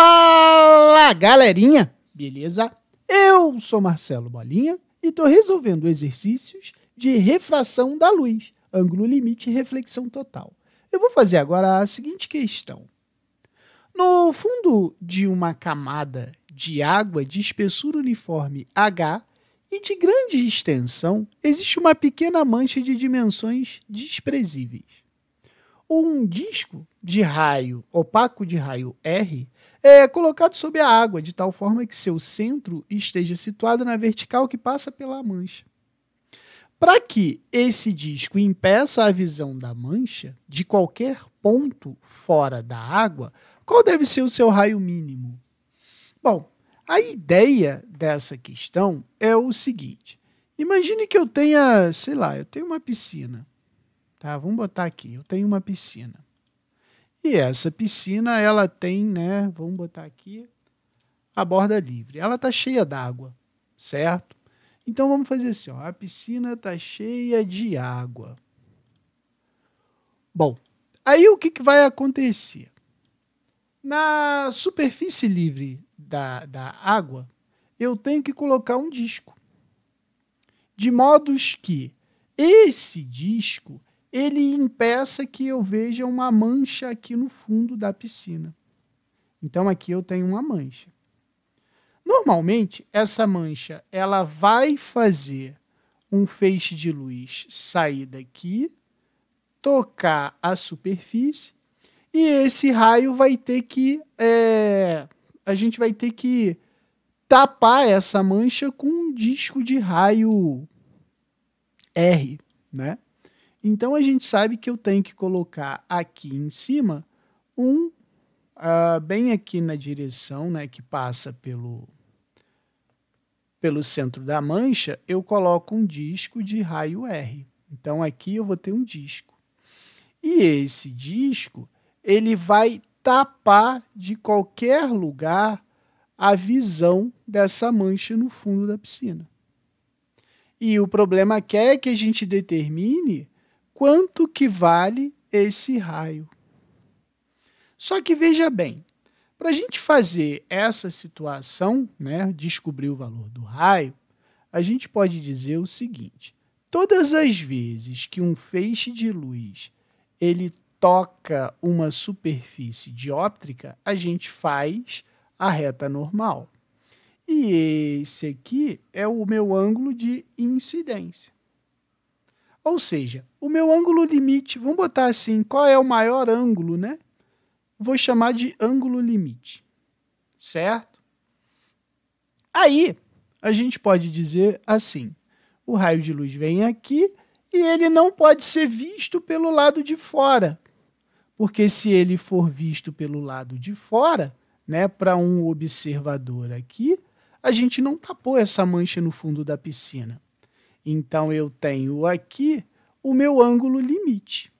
Fala galerinha, beleza? Eu sou Marcelo Bolinha e estou resolvendo exercícios de refração da luz, ângulo limite e reflexão total. Eu vou fazer agora a seguinte questão. No fundo de uma camada de água de espessura uniforme H e de grande extensão, existe uma pequena mancha de dimensões desprezíveis. Um disco de raio opaco de raio R é colocado sob a água, de tal forma que seu centro esteja situado na vertical que passa pela mancha. Para que esse disco impeça a visão da mancha de qualquer ponto fora da água, qual deve ser o seu raio mínimo? Bom, a ideia dessa questão é o seguinte: imagine que eu tenha, sei lá, eu tenho uma piscina. Tá, vamos botar aqui, eu tenho uma piscina. E essa piscina, ela tem, né, vamos botar aqui, a borda livre. Ela tá cheia d'água, certo? Então vamos fazer assim, ó, a piscina tá cheia de água. Bom, aí o que, que vai acontecer? Na superfície livre da, da água, eu tenho que colocar um disco. De modos que esse disco ele impeça que eu veja uma mancha aqui no fundo da piscina. Então aqui eu tenho uma mancha. Normalmente, essa mancha ela vai fazer um feixe de luz sair daqui, tocar a superfície, e esse raio vai ter que. É, a gente vai ter que tapar essa mancha com um disco de raio R, né? Então a gente sabe que eu tenho que colocar aqui em cima um uh, bem aqui na direção, né, que passa pelo pelo centro da mancha, eu coloco um disco de raio R. Então aqui eu vou ter um disco. E esse disco, ele vai tapar de qualquer lugar a visão dessa mancha no fundo da piscina. E o problema aqui é que a gente determine quanto que vale esse raio. Só que veja bem, para a gente fazer essa situação, né, descobrir o valor do raio, a gente pode dizer o seguinte: todas as vezes que um feixe de luz ele toca uma superfície dióptrica, a gente faz a reta normal. E esse aqui é o meu ângulo de incidência. Ou seja, o meu ângulo limite, vamos botar assim, qual é o maior ângulo, né? Vou chamar de ângulo limite, certo? Aí, a gente pode dizer assim, o raio de luz vem aqui e ele não pode ser visto pelo lado de fora, porque se ele for visto pelo lado de fora, né, para um observador aqui, a gente não tapou essa mancha no fundo da piscina. Então eu tenho aqui o meu ângulo limite.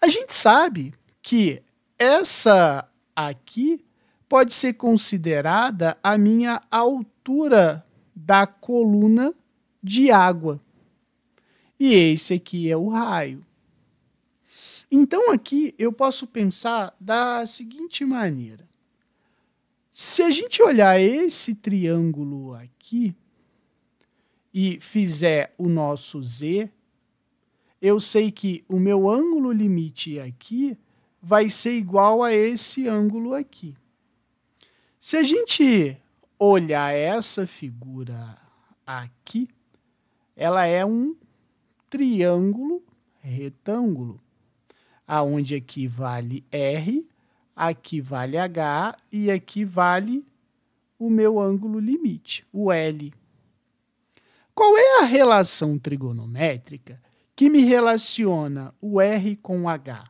A gente sabe que essa aqui pode ser considerada a minha altura da coluna de água. E esse aqui é o raio. Então aqui eu posso pensar da seguinte maneira. Se a gente olhar esse triângulo aqui, e fizer o nosso z, eu sei que o meu ângulo limite aqui vai ser igual a esse ângulo aqui. Se a gente olhar essa figura aqui, ela é um triângulo retângulo, aonde aqui vale R, aqui vale H e aqui vale o meu ângulo limite, o L. Qual é a relação trigonométrica que me relaciona o R com o H?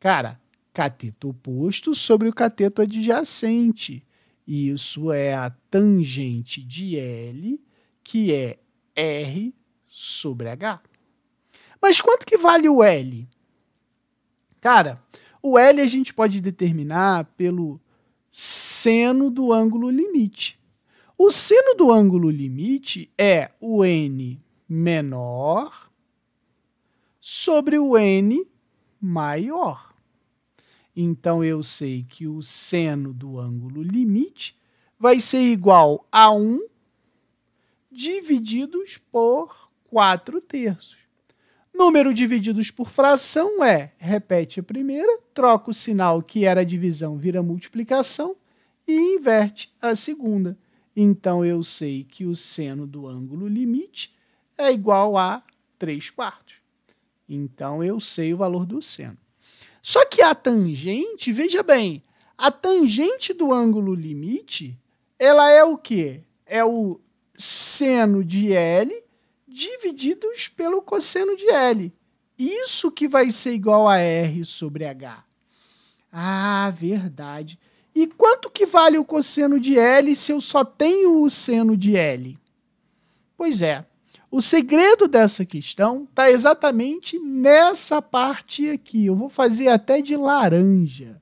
Cara, cateto oposto sobre o cateto adjacente. Isso é a tangente de L, que é R sobre H. Mas quanto que vale o L? Cara, o L a gente pode determinar pelo seno do ângulo limite. O seno do ângulo limite é o n menor sobre o n maior. Então, eu sei que o seno do ângulo limite vai ser igual a 1 divididos por 4 terços. Número divididos por fração é, repete a primeira, troca o sinal que era divisão, vira multiplicação e inverte a segunda. Então eu sei que o seno do ângulo limite é igual a 3 quartos. Então eu sei o valor do seno. Só que a tangente, veja bem, a tangente do ângulo limite, ela é o quê? É o seno de L divididos pelo cosseno de L. Isso que vai ser igual a R sobre H. Ah, verdade. E quanto que vale o cosseno de L se eu só tenho o seno de L? Pois é, o segredo dessa questão está exatamente nessa parte aqui. Eu vou fazer até de laranja.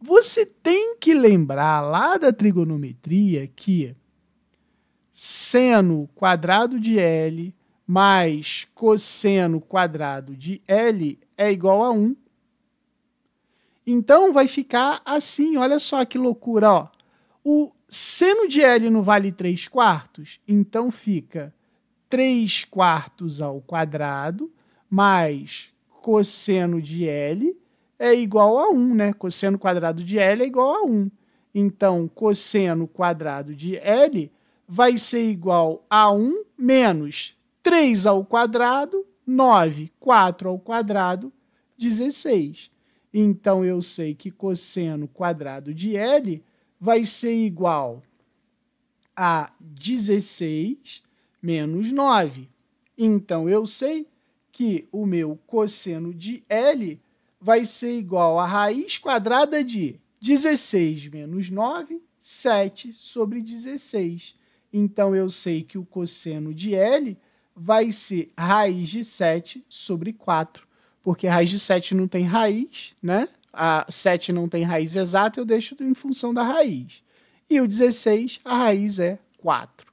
Você tem que lembrar lá da trigonometria que seno quadrado de L mais cosseno quadrado de L é igual a 1 então vai ficar assim, olha só que loucura, ó. O seno de L não vale 3 quartos, então fica 3 quartos ao quadrado mais cosseno de L é igual a 1, né? Cosseno quadrado de L é igual a 1. Então, cosseno quadrado de L vai ser igual a 1 menos 3 ao quadrado, 9, 4 ao quadrado, 16. Então eu sei que cosseno quadrado de L vai ser igual a 16 menos 9. Então eu sei que o meu cosseno de L vai ser igual a raiz quadrada de 16 menos 9, 7 sobre 16. Então eu sei que o cosseno de L vai ser raiz de 7 sobre 4 porque raiz de 7 não tem raiz, né? A 7 não tem raiz exata, eu deixo em função da raiz. E o 16, a raiz é 4.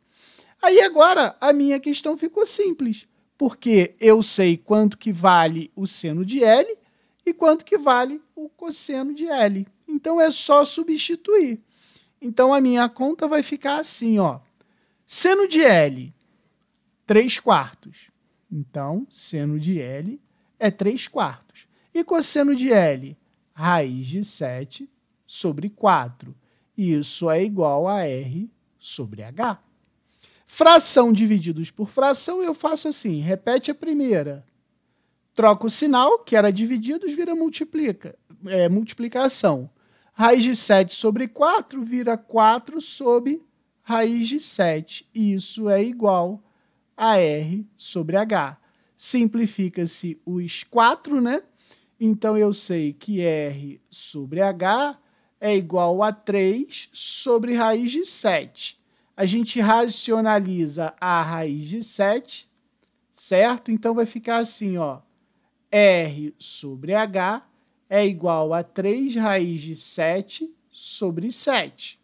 Aí agora a minha questão ficou simples, porque eu sei quanto que vale o seno de L e quanto que vale o cosseno de L. Então é só substituir. Então a minha conta vai ficar assim, ó. Seno de L, 3 quartos. Então, seno de L, é 3 quartos. E cosseno de L? Raiz de 7 sobre 4. Isso é igual a R sobre H. Fração divididos por fração, eu faço assim, repete a primeira. Troca o sinal, que era divididos, vira multiplica, é, multiplicação. Raiz de 7 sobre 4 vira 4 sobre raiz de 7. Isso é igual a R sobre H simplifica-se os 4, né? Então eu sei que R sobre H é igual a 3 sobre raiz de 7. A gente racionaliza a raiz de 7, certo? Então vai ficar assim, ó. R sobre H é igual a 3 raiz de 7 sobre 7.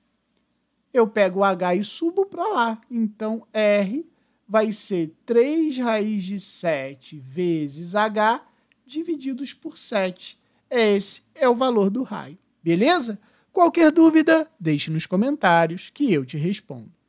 Eu pego o H e subo para lá. Então, R vai ser 3 raiz de 7 vezes h divididos por 7. Esse é o valor do raio, beleza? Qualquer dúvida, deixe nos comentários que eu te respondo.